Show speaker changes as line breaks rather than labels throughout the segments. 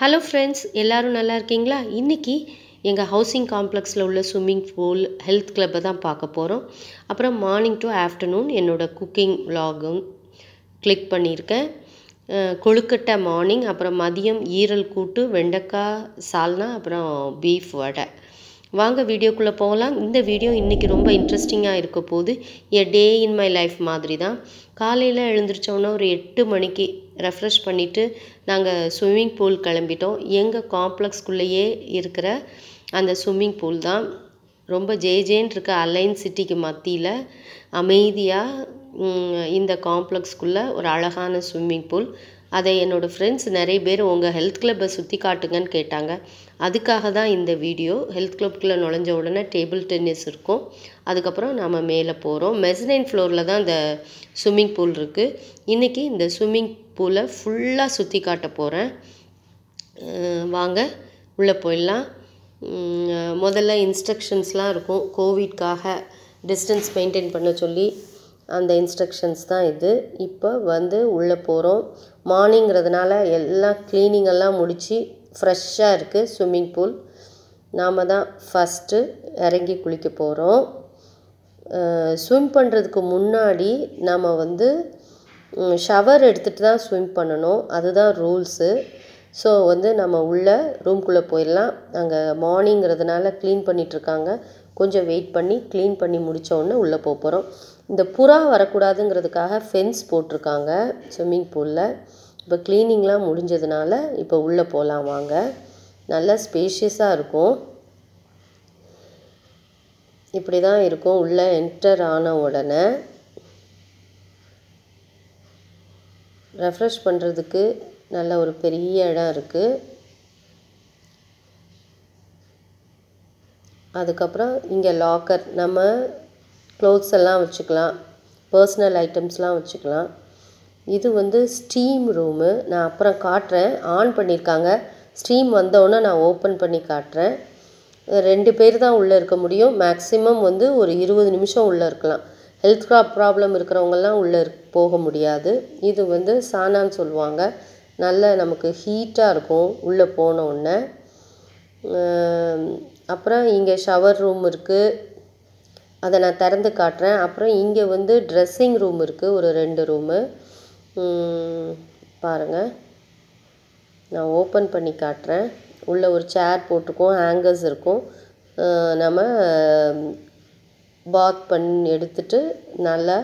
Hello friends எல்லோரும் நல்லா இருக்கீங்களா இன்றைக்கி எங்கள் ஹவுசிங் காம்ப்ளெக்ஸில் உள்ள ஸ்விம்மிங் பூல் ஹெல்த் கிளப்பை தான் பார்க்க போகிறோம் அப்புறம் மார்னிங் டு ஆஃப்டர்நூன் என்னோடய குக்கிங் விலாகும் கிளிக் பண்ணியிருக்கேன் கொழுக்கட்டை மார்னிங் அப்புறம் மதியம் ஈரல் கூட்டு வெண்டைக்காய் சால்னா அப்புறம் பீஃப் வடை வாங்க வீடியோக்குள்ளே போகலாம் இந்த வீடியோ இன்றைக்கி ரொம்ப இன்ட்ரெஸ்டிங்காக இருக்க போது எ டே இன் மை லைஃப் மாதிரி தான் காலையில் எழுந்திரிச்சோன்னா ஒரு எட்டு மணிக்கு ரெஃப்ரெஷ் பண்ணிவிட்டு நாங்கள் ஸ்விம்மிங் பூல் கிளம்பிட்டோம் எங்கள் காம்ப்ளெக்ஸ்குள்ளேயே இருக்கிற அந்த ஸ்விம்மிங் பூல் தான் ரொம்ப ஜே இருக்க அலைன் சிட்டிக்கு மத்தியில் அமைதியாக இந்த காம்ப்ளெக்ஸ்குள்ளே ஒரு அழகான ஸ்விம்மிங் பூல் அதை என்னோடய ஃப்ரெண்ட்ஸ் நிறைய பேர் உங்கள் ஹெல்த் கிளப்பை சுற்றி காட்டுங்கன்னு கேட்டாங்க அதுக்காக தான் இந்த வீடியோ ஹெல்த் கிளப்புக்குள்ளே நுழைஞ்ச உடனே டேபிள் டென்னிஸ் இருக்கும் அதுக்கப்புறம் நாம் மேலே போகிறோம் மெசனைன் ஃப்ளோரில் தான் இந்த ஸ்விம்மிங் பூல் இருக்குது இன்றைக்கி இந்த ஸ்விம்மிங் பூலை ஃபுல்லாக சுற்றி காட்ட போகிறேன் வாங்க உள்ளே போயிடலாம் முதல்ல இன்ஸ்ட்ரக்ஷன்ஸ்லாம் இருக்கும் கோவிட்காக டிஸ்டன்ஸ் மெயின்டைன் பண்ண சொல்லி அந்த இன்ஸ்ட்ரக்ஷன்ஸ் தான் இது இப்போ வந்து உள்ளே போகிறோம் மார்னிங்கிறதுனால எல்லாம் க்ளீனிங்கெல்லாம் முடித்து ஃப்ரெஷ்ஷாக இருக்குது ஸ்விம்மிங் பூல் நாம் தான் ஃபஸ்ட்டு இறங்கி குளிக்க போகிறோம் ஸ்விம் பண்ணுறதுக்கு முன்னாடி நாம் வந்து ஷவர் எடுத்துகிட்டு தான் ஸ்விம் பண்ணணும் அதுதான் ரூல்ஸு ஸோ வந்து நம்ம உள்ளே ரூம்குள்ளே போயிடலாம் அங்கே மார்னிங்கிறதுனால க்ளீன் பண்ணிகிட்ருக்காங்க கொஞ்சம் வெயிட் பண்ணி க்ளீன் பண்ணி முடித்தோடனே உள்ளே போக போகிறோம் இந்த புறா வரக்கூடாதுங்கிறதுக்காக ஃபென்ஸ் போட்டிருக்காங்க ஸ்விம்மிங் பூலில் இப்போ க்ளீனிங்லாம் முடிஞ்சதுனால இப்போ உள்ளே போகலாம் வாங்க நல்லா ஸ்பேஷியஸாக இருக்கும் இப்படி தான் இருக்கும் உள்ளே என்டர் ஆன உடனே ரெஃப்ரெஷ் பண்ணுறதுக்கு நல்ல ஒரு பெரிய இடம் இருக்குது அதுக்கப்புறம் இங்கே லாக்கர் நம்ம க்ளோத்ஸ் எல்லாம் வச்சுக்கலாம் பர்சனல் ஐட்டம்ஸ்லாம் வச்சுக்கலாம் இது வந்து ஸ்டீம் ரூமு நான் அப்புறம் காட்டுறேன் ஆன் பண்ணியிருக்காங்க ஸ்டீம் வந்தோடனே நான் ஓப்பன் பண்ணி காட்டுறேன் ரெண்டு பேர் தான் உள்ளே இருக்க முடியும் மேக்ஸிமம் வந்து ஒரு இருபது நிமிஷம் உள்ளே இருக்கலாம் ஹெல்த் க்ராப் ப்ராப்ளம் இருக்கிறவங்கெல்லாம் உள்ளே போக முடியாது இது வந்து சானான்னு சொல்லுவாங்க நல்ல நமக்கு ஹீட்டாக இருக்கும் உள்ளே போன அப்புறம் இங்கே ஷவர் ரூம் இருக்குது அதை நான் திறந்து காட்டுறேன் அப்புறம் இங்கே வந்து ட்ரெஸ்ஸிங் ரூம் இருக்குது ஒரு ரெண்டு ரூமு பாருங்கள் நான் ஓப்பன் பண்ணி காட்டுறேன் உள்ளே ஒரு சேர் போட்டிருக்கோம் ஹேங்கர்ஸ் இருக்கும் நம்ம பாத் பண்ணி எடுத்துட்டு நல்லா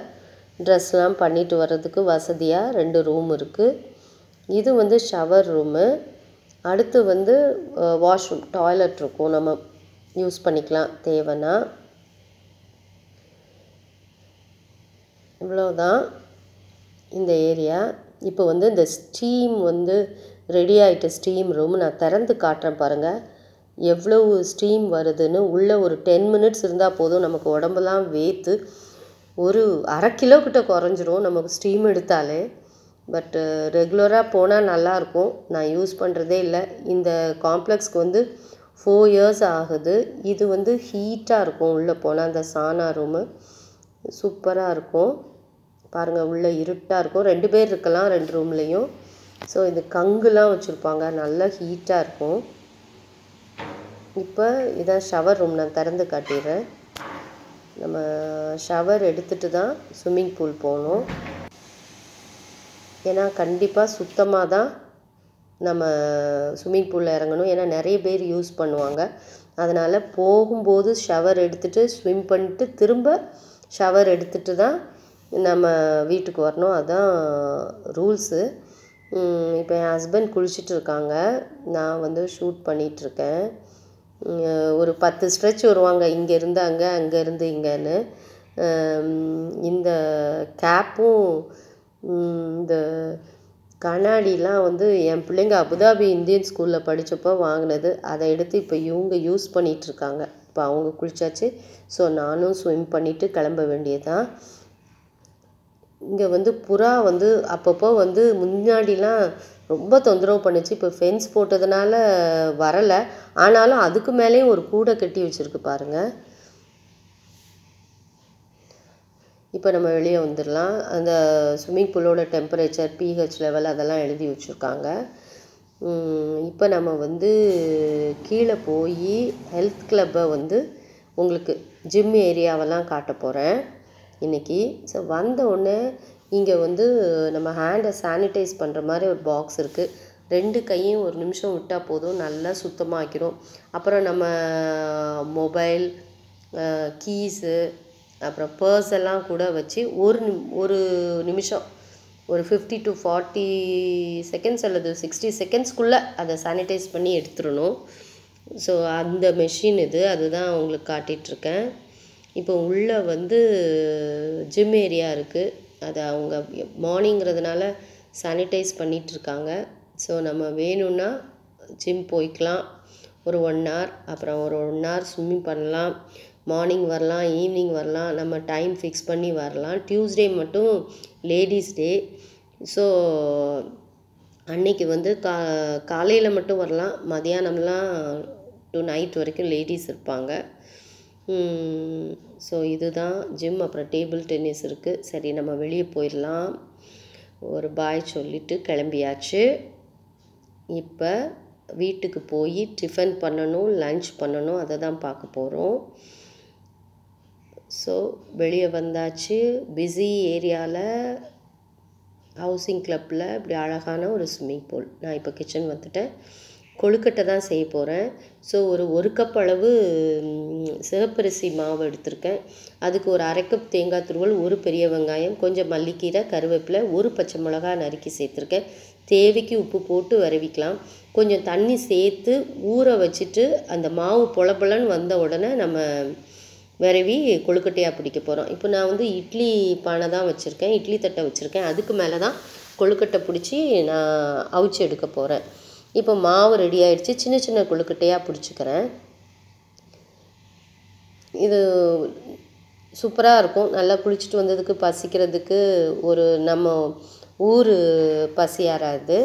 ட்ரெஸ்லாம் பண்ணிட்டு வர்றதுக்கு வசதியாக ரெண்டு ரூம் இருக்குது இது வந்து ஷவர் ரூமு அடுத்து வந்து வாஷ்ரூம் டாய்லெட் இருக்கும் நம்ம யூஸ் பண்ணிக்கலாம் தேவைன்னா இவ்வளோதான் இந்த ஏரியா இப்போ வந்து இந்த ஸ்டீம் வந்து ரெடி ஆகிட்ட ஸ்டீம் ரூம் நான் திறந்து காட்டுறேன் பாருங்கள் எவ்வளவு ஸ்டீம் வருதுன்னு உள்ளே ஒரு டென் மினிட்ஸ் இருந்தால் போதும் நமக்கு உடம்பெல்லாம் வேத்து ஒரு அரை கிலோ கிட்ட குறைஞ்சிரும் நமக்கு ஸ்டீம் எடுத்தாலே பட்டு ரெகுலராக போனால் நல்லாயிருக்கும் நான் யூஸ் பண்ணுறதே இல்லை இந்த காம்ப்ளெக்ஸ்க்கு வந்து ஃபோர் இயர்ஸ் ஆகுது இது வந்து ஹீட்டாக இருக்கும் உள்ளே போனால் அந்த சானா ரூமு சூப்பராக இருக்கும் பாருங்கள் உள்ளே இருட்டாக இருக்கும் ரெண்டு பேர் இருக்கலாம் ரெண்டு ரூம்லேயும் ஸோ இந்த கங்குலாம் வச்சுருப்பாங்க நல்லா ஹீட்டாக இருக்கும் இப்போ இதான் ஷவர் ரூம் நான் திறந்து காட்டிடுறேன் நம்ம ஷவர் எடுத்துகிட்டு தான் ஸ்விம்மிங் பூல் போகணும் ஏன்னா கண்டிப்பாக சுத்தமாக தான் நம்ம ஸ்விம்மிங் பூலில் இறங்கணும் ஏன்னா நிறைய பேர் யூஸ் பண்ணுவாங்க அதனால் போகும்போது ஷவர் எடுத்துகிட்டு ஸ்விம் பண்ணிட்டு திரும்ப ஷவர் எடுத்துகிட்டு தான் நம்ம வீட்டுக்கு வரணும் அதுதான் ரூல்ஸு இப்போ என் ஹஸ்பண்ட் குளிச்சுட்டு இருக்காங்க நான் வந்து ஷூட் பண்ணிகிட்ருக்கேன் ஒரு பத்து ஸ்ட்ரெச் வருவாங்க இங்கேருந்து அங்கே அங்கேருந்து இங்கேன்னு இந்த கேப்பும் இந்த கண்ணாடிலாம் வந்து என் பிள்ளைங்க அபுதாபி இந்தியன் ஸ்கூலில் படித்தப்போ வாங்கினது அதை எடுத்து இப்போ இவங்க யூஸ் பண்ணிகிட்ருக்காங்க இப்போ அவங்க குளித்தாச்சு ஸோ நானும் ஸ்விம் பண்ணிவிட்டு கிளம்ப வேண்டியது தான் இங்கே வந்து புறா வந்து அப்பப்போ வந்து முன்னாடிலாம் ரொம்ப தொந்தரவு பண்ணுச்சு இப்போ ஃபென்ஸ் போட்டதுனால வரலை ஆனாலும் அதுக்கு மேலேயும் ஒரு கூடை கட்டி வச்சுருக்கு பாருங்கள் இப்போ நம்ம வெளியே வந்துடலாம் அந்த ஸ்விம்மிங் பூலோட டெம்பரேச்சர் பிஹெச் லெவல் அதெல்லாம் எழுதி வச்சுருக்காங்க இப்போ நம்ம வந்து கீழே போய் ஹெல்த் கிளப்பை வந்து உங்களுக்கு ஜிம் ஏரியாவெல்லாம் காட்ட போகிறேன் இன்றைக்கி ஸோ வந்த உடனே இங்கே வந்து நம்ம ஹேண்டை சானிடைஸ் பண்ணுற மாதிரி ஒரு பாக்ஸ் இருக்குது ரெண்டு கையும் ஒரு நிமிஷம் விட்டால் போதும் நல்லா சுத்தமாக்கிடும் அப்புறம் நம்ம மொபைல் கீஸு அப்புறம் பர்ஸ் எல்லாம் கூட வச்சு ஒரு நிம் ஒரு நிமிஷம் ஒரு ஃபிஃப்டி டு ஃபார்ட்டி செகண்ட்ஸ் அல்லது சிக்ஸ்டி செகண்ட்ஸ்க்குள்ளே அதை சானிடைஸ் பண்ணி எடுத்துடணும் ஸோ அந்த மெஷின் இது அதுதான் உங்களுக்கு காட்டிகிட்ருக்கேன் இப்போ உள்ளே வந்து ஜிம் ஏரியா இருக்குது அதை அவங்க மார்னிங்கிறதுனால சானிடைஸ் பண்ணிகிட்ருக்காங்க ஸோ நம்ம வேணும்னா ஜிம் போய்க்கலாம் ஒரு ஒன் ஹார் அப்புறம் ஒரு ஒன் ஹார் ஸ்விம்மிங் பண்ணலாம் மார்னிங் வரலாம் ஈவினிங் வரலாம் நம்ம டைம் ஃபிக்ஸ் பண்ணி வரலாம் டியூஸ்டே மட்டும் லேடிஸ் டே ஸோ அன்னைக்கு வந்து கா காலையில் மட்டும் வரலாம் மதியானம்லாம் டு நைட் வரைக்கும் லேடிஸ் இருப்பாங்க ஸோ இதுதான் ஜிம் அப்புறம் டேபிள் டென்னிஸ் இருக்குது சரி நம்ம வெளியே போயிடலாம் ஒரு பாய் சொல்லிவிட்டு கிளம்பியாச்சு இப்போ வீட்டுக்கு போய் டிஃபன் பண்ணணும் லன்ச் பண்ணணும் அதை தான் பார்க்க போகிறோம் ஸோ வெளியே வந்தாச்சு பிஸி ஏரியாவில் ஹவுசிங் கிளப்பில் இப்படி அழகான ஒரு ஸ்விம்மிங் பூல் நான் இப்போ கிச்சன் வந்துட்டேன் கொழுக்கட்டை தான் செய்ய போகிறேன் ஸோ ஒரு ஒரு கப் அளவு சிவப்பரிசி மாவு எடுத்திருக்கேன் அதுக்கு ஒரு அரை கப் தேங்காய் துருவல் ஒரு பெரிய வெங்காயம் கொஞ்சம் மல்லிக்கீரை கருவேப்பிலை ஒரு பச்சை மிளகா நறுக்கி சேர்த்துருக்கேன் தேவைக்கு உப்பு போட்டு வரவிக்கலாம் கொஞ்சம் தண்ணி சேர்த்து ஊற வச்சுட்டு அந்த மாவு புலபுலன்னு வந்த உடனே நம்ம விரவி கொழுக்கட்டையாக பிடிக்க போகிறோம் இப்போ நான் வந்து இட்லி பானை தான் வச்சுருக்கேன் இட்லி தட்டை வச்சுருக்கேன் அதுக்கு மேலே தான் கொழுக்கட்டை பிடிச்சி நான் அவிச்சு எடுக்க போகிறேன் இப்போ மாவு ரெடி ஆகிடுச்சு சின்ன சின்ன குழுக்கட்டையாக பிடிச்சிக்கிறேன் இது சூப்பராக இருக்கும் நல்லா குளிச்சுட்டு வந்ததுக்கு பசிக்கிறதுக்கு ஒரு நம்ம ஊர் பசியாராது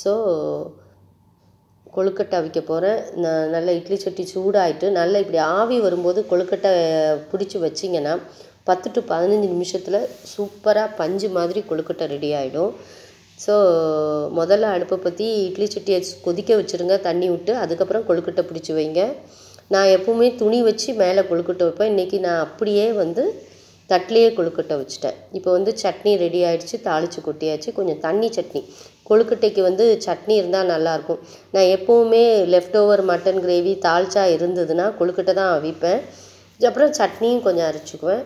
ஸோ கொழுக்கட்டை அவிக்க போகிறேன் நான் நல்லா இட்லி சட்டி சூடாகிட்டு நல்லா இப்படி ஆவி வரும்போது கொழுக்கட்டை பிடிச்சி வச்சிங்கன்னா பத்து டு பதினஞ்சு நிமிஷத்தில் சூப்பராக பஞ்சு மாதிரி கொழுக்கட்டை ரெடி ஆகிடும் ஸோ முதல்ல அடுப்பை பற்றி இட்லி சட்டியை கொதிக்க வச்சுருங்க தண்ணி விட்டு அதுக்கப்புறம் கொழுக்கட்டை பிடிச்சி வைங்க நான் எப்போவுமே துணி வச்சு மேலே கொழுக்கட்டை வைப்பேன் இன்றைக்கி நான் அப்படியே வந்து தட்டிலேயே கொழுக்கட்டை வச்சுட்டேன் இப்போ வந்து சட்னி ரெடி ஆகிடுச்சு தாளித்து கொட்டியாச்சு கொஞ்சம் தண்ணி சட்னி கொழுக்கட்டைக்கு வந்து சட்னி இருந்தால் நல்லாயிருக்கும் நான் எப்போவுமே லெஃப்ட் ஓவர் மட்டன் கிரேவி தாளிச்சா இருந்ததுன்னா கொழுக்கட்டை தான் அவிப்பேன் அப்புறம் சட்னியும் கொஞ்சம் அரைச்சிக்குவேன்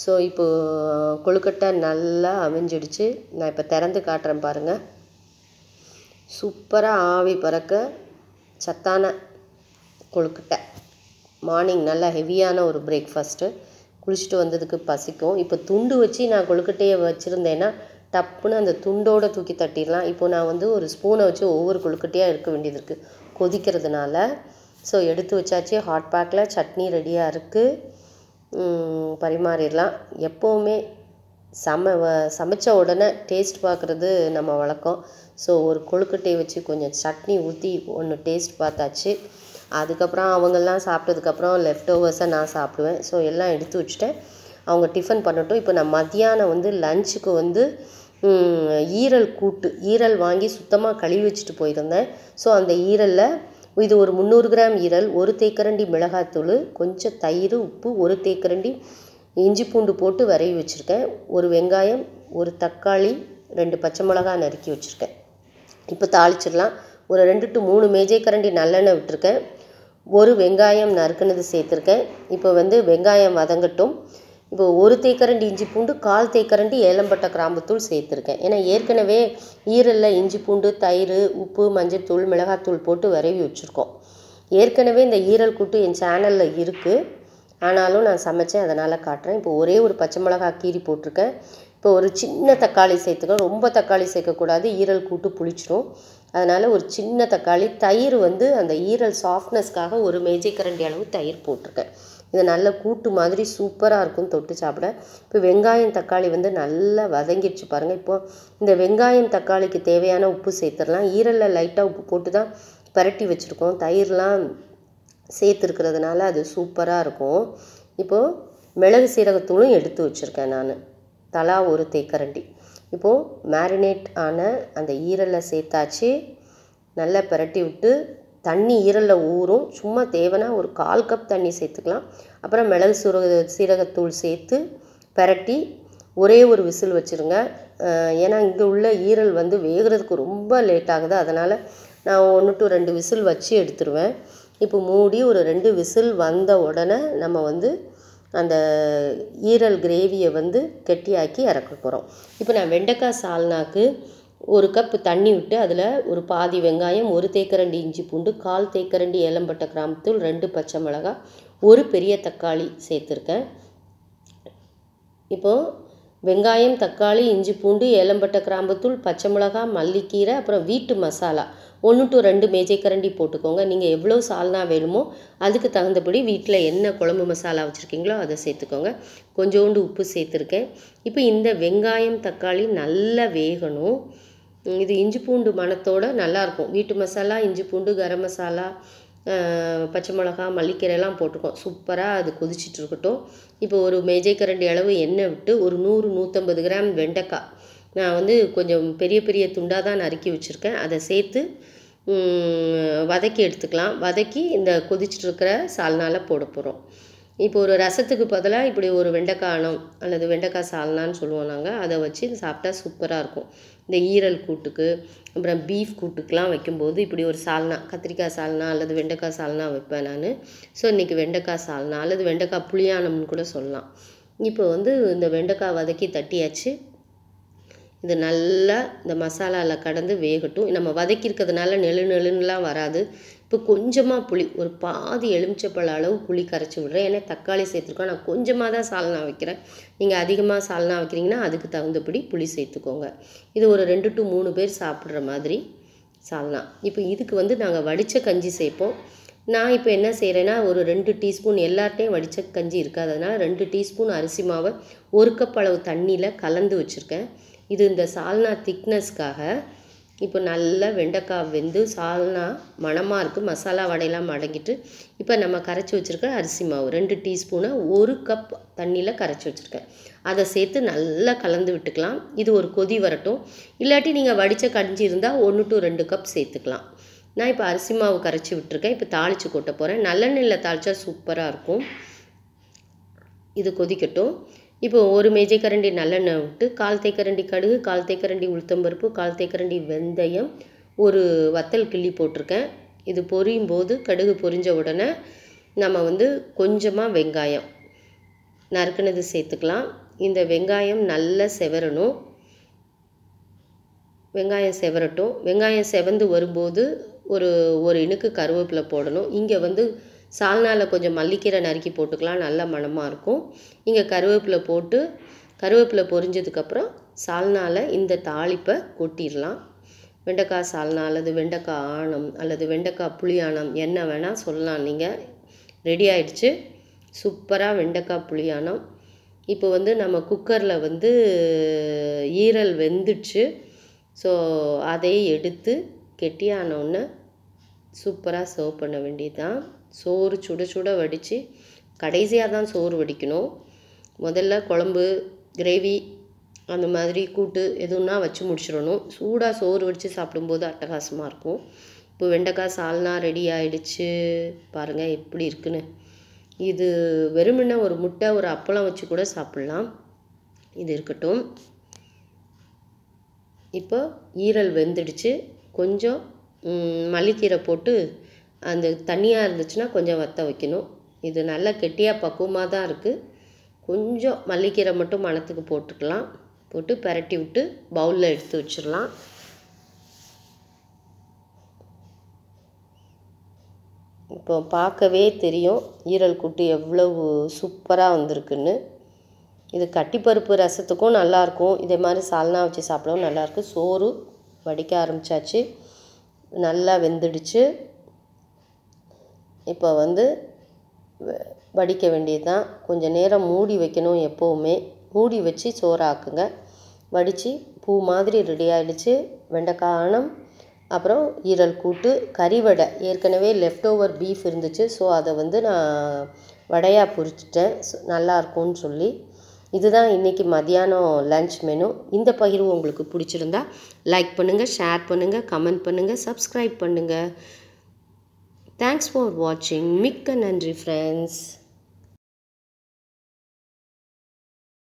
ஸோ இப்போது கொழுக்கட்டை நல்லா அமைஞ்சிடுச்சு நான் இப்போ திறந்து காட்டுறேன் பாருங்கள் சூப்பராக ஆவி பறக்க சத்தான கொழுக்கட்டை மார்னிங் நல்லா ஹெவியான ஒரு பிரேக்ஃபாஸ்ட்டு குளிச்சுட்டு வந்ததுக்கு பசிக்கும் இப்போ துண்டு வச்சு நான் கொழுக்கட்டையை வச்சுருந்தேன்னா டப்புன்னு அந்த துண்டோடு தூக்கி தட்டிடலாம் இப்போ நான் வந்து ஒரு ஸ்பூனை வச்சு ஒவ்வொரு கொழுக்கட்டையாக இருக்க வேண்டியது இருக்குது கொதிக்கிறதுனால ஸோ எடுத்து வச்சாச்சு ஹாட் பேக்கில் சட்னி ரெடியாக இருக்குது பரிமாறிடலாம் எப்போவுமே சம சமைத்த உடனே டேஸ்ட் பார்க்குறது நம்ம வழக்கம் ஸோ ஒரு கொழுக்கட்டையை வச்சு கொஞ்சம் சட்னி ஊற்றி ஒன்று டேஸ்ட் பார்த்தாச்சு அதுக்கப்புறம் அவங்கெல்லாம் சாப்பிட்டதுக்கப்புறம் லெஃப்ட் ஓவர்ஸை நான் சாப்பிடுவேன் ஸோ எல்லாம் எடுத்து வச்சுட்டேன் அவங்க டிஃபன் பண்ணட்டும் இப்போ நான் மத்தியானம் வந்து லஞ்சுக்கு வந்து ஈரல் கூட்டு ஈரல் வாங்கி சுத்தமாக கழுவி வச்சுட்டு போயிருந்தேன் ஸோ அந்த ஈரலில் இது ஒரு முந்நூறு கிராம் ஈரல் ஒரு தேக்கரண்டி மிளகாத்தூள் கொஞ்சம் தயிர் உப்பு ஒரு தேக்கரண்டி இஞ்சி பூண்டு போட்டு வரைய வச்சுருக்கேன் ஒரு வெங்காயம் ஒரு தக்காளி ரெண்டு பச்சை மிளகா நறுக்கி வச்சுருக்கேன் இப்போ தாளிச்சிடலாம் ஒரு ரெண்டு டு மூணு மேஜை கரண்டி நல்லெண்ணெய் விட்டுருக்கேன் ஒரு வெங்காயம் நறுக்குனது சேர்த்துருக்கேன் இப்போ வந்து வெங்காயம் வதங்கட்டும் இப்போ ஒரு தேக்கரண்டி இஞ்சி பூண்டு கால் தேக்கரண்டி ஏலம்பட்டை கிராம்புத்தூள் சேர்த்துருக்கேன் ஏன்னா ஏற்கனவே ஈரலில் இஞ்சி பூண்டு தயிர் உப்பு மஞ்சத்தூள் மிளகாத்தூள் போட்டு விரவி வச்சுருக்கோம் ஏற்கனவே இந்த ஈரல் கூட்டு என் சேனலில் இருக்குது ஆனாலும் நான் சமைச்சேன் அதனால் காட்டுறேன் இப்போ ஒரே ஒரு பச்சை மிளகா கீரி போட்டிருக்கேன் இப்போ ஒரு சின்ன தக்காளி சேர்த்துக்கணும் ரொம்ப தக்காளி சேர்க்கக்கூடாது ஈரல் கூட்டு புளிச்சிரும் அதனால் ஒரு சின்ன தக்காளி தயிர் வந்து அந்த ஈரல் சாஃப்ட்னஸ்க்காக ஒரு மேஜை கரண்டி அளவு தயிர் போட்டிருக்கேன் இது நல்ல கூட்டு மாதிரி சூப்பராக இருக்கும் தொட்டு சாப்பிட இப்போ வெங்காயம் தக்காளி வந்து நல்லா வதங்கிடுச்சு பாருங்கள் இப்போது இந்த வெங்காயம் தக்காளிக்கு தேவையான உப்பு சேர்த்துடலாம் ஈரலில் லைட்டாக உப்பு போட்டு தான் பரட்டி வச்சுருக்கோம் தயிர்லாம் சேர்த்துருக்கிறதுனால அது சூப்பராக இருக்கும் இப்போது மிளகு சீரகத்தூளும் எடுத்து வச்சுருக்கேன் நான் தலா ஒரு தேக்கரண்டி இப்போது மேரினேட் ஆன அந்த ஈரலை சேர்த்தாச்சு நல்லா பரட்டி விட்டு தண்ணி ஈரலில் ஊறும் சும்மா தேவைன்னா ஒரு கால் கப் தண்ணி சேர்த்துக்கலாம் அப்புறம் மிளகு சுரக சீரகத்தூள் சேர்த்து பரட்டி ஒரே ஒரு விசில் வச்சுருங்க ஏன்னா இங்கே உள்ள ஈரல் வந்து வேகிறதுக்கு ரொம்ப லேட் ஆகுது அதனால் நான் ஒன்று டு ரெண்டு விசில் வச்சு எடுத்துருவேன் இப்போ மூடி ஒரு ரெண்டு விசில் வந்த உடனே நம்ம வந்து அந்த ஈரல் கிரேவியை வந்து கெட்டியாக்கி இறக்க போகிறோம் இப்போ நான் வெண்டைக்காய் சால்னாக்கு ஒரு கப்பு தண்ணி விட்டு அதில் ஒரு பாதி வெங்காயம் ஒரு தேக்கரண்டி இஞ்சி பூண்டு கால் தேக்கரண்டி ஏலம்பட்ட கிராமத்தில் ரெண்டு பச்சை மிளகாய் ஒரு பெரிய தக்காளி சேர்த்துருக்கேன் இப்போது வெங்காயம் தக்காளி இஞ்சி பூண்டு ஏலம்பட்டை கிராம்பத்தூள் பச்சை மிளகாய் மல்லிக்கீரை அப்புறம் வீட்டு மசாலா ஒன்று டு ரெண்டு மேஜைக்கரண்டி போட்டுக்கோங்க நீங்கள் எவ்வளோ சால்னா வேணுமோ அதுக்கு தகுந்தபடி வீட்டில் என்ன குழம்பு மசாலா வச்சுருக்கீங்களோ அதை சேர்த்துக்கோங்க கொஞ்சோண்டு உப்பு சேர்த்துருக்கேன் இப்போ இந்த வெங்காயம் தக்காளி நல்லா வேகணும் இது இஞ்சி பூண்டு மனத்தோடு நல்லாயிருக்கும் வீட்டு மசாலா இஞ்சி பூண்டு கரம் மசாலா பச்சை மிளகா மல்லிக்கீரைலாம் போட்டிருக்கோம் சூப்பராக அது கொதிச்சுட்டு இருக்கட்டும் இப்போ ஒரு மேஜை கரண்டி அளவு எண்ணெய் விட்டு ஒரு நூறு நூற்றம்பது கிராம் வெண்டைக்காய் நான் வந்து கொஞ்சம் பெரிய பெரிய துண்டாக தான் நறுக்கி வச்சுருக்கேன் அதை சேர்த்து வதக்கி எடுத்துக்கலாம் வதக்கி இந்த கொதிச்சுட்டு இருக்கிற சால்னால் போட போகிறோம் இப்போ ஒரு ரசத்துக்கு பதிலாக இப்படி ஒரு வெண்டைக்காலம் அல்லது வெண்டைக்காய் சால்னான்னு சொல்லுவோம் நாங்கள் அதை வச்சு சாப்பிட்டா சூப்பராக இருக்கும் இந்த ஈரல் கூட்டுக்கு அப்புறம் பீஃப் கூட்டுக்கெலாம் வைக்கும்போது இப்படி ஒரு சால்னா கத்திரிக்காய் சால்னா அல்லது வெண்டைக்காய் சால்னா வைப்பேன் நான் ஸோ இன்றைக்கி வெண்டைக்காய் சால்னா அல்லது வெண்டைக்காய் புளியானம்னு கூட சொல்லலாம் இப்போ வந்து இந்த வெண்டைக்காய் வதக்கி தட்டியாச்சு இது நல்லா இந்த மசாலாவில் கடந்து வேகட்டும் நம்ம வதக்கியிருக்கிறதுனால நெழு நெழுன்னுலாம் வராது இப்போ கொஞ்சமாக புளி ஒரு பாதி எலுமிச்சப்பழ அளவு புளி கரைச்சி விடுறேன் ஏன்னா தக்காளி சேர்த்துருக்கோம் நான் கொஞ்சமாக தான் சால்னா வைக்கிறேன் நீங்கள் அதிகமாக சால்னா வைக்கிறீங்கன்னா அதுக்கு தகுந்தபடி புளி சேர்த்துக்கோங்க இது ஒரு ரெண்டு டு மூணு பேர் சாப்பிட்ற மாதிரி சால்னா இப்போ இதுக்கு வந்து நாங்கள் வடித்த கஞ்சி சேர்ப்போம் நான் இப்போ என்ன செய்கிறேன்னா ஒரு ரெண்டு டீஸ்பூன் எல்லார்ட்டையும் வடித்த கஞ்சி இருக்காததுனால ரெண்டு டீஸ்பூன் அரிசி மாவை ஒரு கப் அளவு தண்ணியில் கலந்து வச்சுருக்கேன் இது இந்த சால்னா திக்னஸ்க்காக இப்போ நல்லா வெண்டைக்காய் வெந்து சால்னா மணமாக இருக்குது மசாலா வடையெல்லாம் மடங்கிட்டு இப்போ நம்ம கரைச்சி வச்சுருக்க அரிசி மாவு ரெண்டு டீஸ்பூனை ஒரு கப் தண்ணியில் கரைச்சி வச்சுருக்கேன் அதை சேர்த்து நல்லா கலந்து விட்டுக்கலாம் இது ஒரு கொதி வரட்டும் இல்லாட்டி நீங்கள் வடித்த கஞ்சி இருந்தால் ஒன்று டு ரெண்டு கப் சேர்த்துக்கலாம் நான் இப்போ அரிசி மாவு கரைச்சி விட்டுருக்கேன் இப்போ தாளித்து கொட்ட போகிறேன் நல்லெண்ணெயில் தாளித்தா சூப்பராக இருக்கும் இது கொதிக்கட்டும் இப்போ ஒரு மேஜைக்கரண்டி நல்லெண்ணெய் விட்டு கால் தேக்கரண்டி கடுகு கால் தேக்கரண்டி உளுத்தம்பருப்பு கால் தேக்கரண்டி வெந்தயம் ஒரு வத்தல் கிள்ளி போட்டிருக்கேன் இது பொரியும் போது கடுகு பொரிஞ்ச உடனே நம்ம வந்து கொஞ்சமாக வெங்காயம் நறுக்குனது சேர்த்துக்கலாம் இந்த வெங்காயம் நல்லா செவரணும் வெங்காயம் செவரட்டும் வெங்காயம் செவந்து வரும்போது ஒரு ஒரு இணுக்கு கருவேப்பிலை போடணும் இங்கே வந்து சால்னாவில் கொஞ்சம் மல்லிக்கீரை நறுக்கி போட்டுக்கலாம் நல்ல மணமாக இருக்கும் இங்கே கருவேப்பில போட்டு கருவேப்பில பொரிஞ்சதுக்கப்புறம் சால்னாவில் இந்த தாளிப்பை கொட்டிடலாம் வெண்டைக்காய் சால்னா அல்லது வெண்டைக்காய் ஆணம் அல்லது வெண்டைக்காய் புளியானம் என்ன வேணால் சொல்லலாம் நீங்கள் ரெடி ஆயிடுச்சு சூப்பராக வெண்டைக்காய் புளியானம் இப்போ வந்து நம்ம குக்கரில் வந்து ஈரல் வெந்துடுச்சு ஸோ அதையே எடுத்து கெட்டியானோன்னு சூப்பராக சர்வ் பண்ண வேண்டியதுதான் சோறு சுட சுட வடித்து கடைசியாக தான் சோறு வடிக்கணும் முதல்ல குழம்பு கிரேவி அந்த மாதிரி கூட்டு எதுன்னா வச்சு முடிச்சிடணும் சூடாக சோறு வடித்து சாப்பிடும்போது அட்டகாசமாக இருக்கும் இப்போ வெண்டைக்காய் சால்னா ரெடி ஆகிடுச்சு பாருங்கள் எப்படி இருக்குன்னு இது வெறுமனே ஒரு முட்டை ஒரு அப்பளம் வச்சு கூட சாப்பிட்லாம் இது இருக்கட்டும் இப்போ ஈரல் வெந்துடுச்சு கொஞ்சம் மல்லிக்கீரை போட்டு அந்த தண்ணியாக இருந்துச்சுன்னா கொஞ்சம் வற்ற வைக்கணும் இது நல்லா கெட்டியாக பக்குவமாக தான் இருக்குது கொஞ்சம் மல்லிக்கீரை மட்டும் மணத்துக்கு போட்டுக்கலாம் போட்டு பரட்டி விட்டு பவுலில் எடுத்து வச்சிடலாம் இப்போ பார்க்கவே தெரியும் ஈரல் கூட்டு எவ்வளவு சூப்பராக வந்திருக்குன்னு இது கட்டிப்பருப்பு ரசத்துக்கும் நல்லாயிருக்கும் இதே மாதிரி சால்னா வச்சு சாப்பிடவும் நல்லாயிருக்கும் சோறு வடிக்க ஆரம்பித்தாச்சு நல்லா வெந்துடுச்சு இப்போ வந்து வடிக்க வேண்டியது தான் கொஞ்சம் நேரம் மூடி வைக்கணும் எப்போவுமே மூடி வச்சு சோறாக்குங்க வடித்து பூ மாதிரி ரெடி ஆகிடுச்சு வெண்டைக்காணம் அப்புறம் ஈரல் கூட்டு கறிவடை ஏற்கனவே லெஃப்ட் ஓவர் பீஃப் இருந்துச்சு ஸோ அதை வந்து நான் வடையாக பொரிச்சிட்டேன் நல்லாயிருக்கும்னு சொல்லி இதுதான் இன்றைக்கி மதியானம் லன்ச் மெனு இந்த பகிர்வு உங்களுக்கு பிடிச்சிருந்தா லைக் பண்ணுங்கள் ஷேர் பண்ணுங்கள் கமெண்ட் பண்ணுங்கள் சப்ஸ்கிரைப் பண்ணுங்கள் Thanks for watching. Mikka Nandri friends.